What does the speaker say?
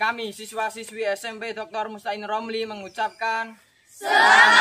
Kami siswa-siswi SMP Dr. Mustain Romli mengucapkan Selamat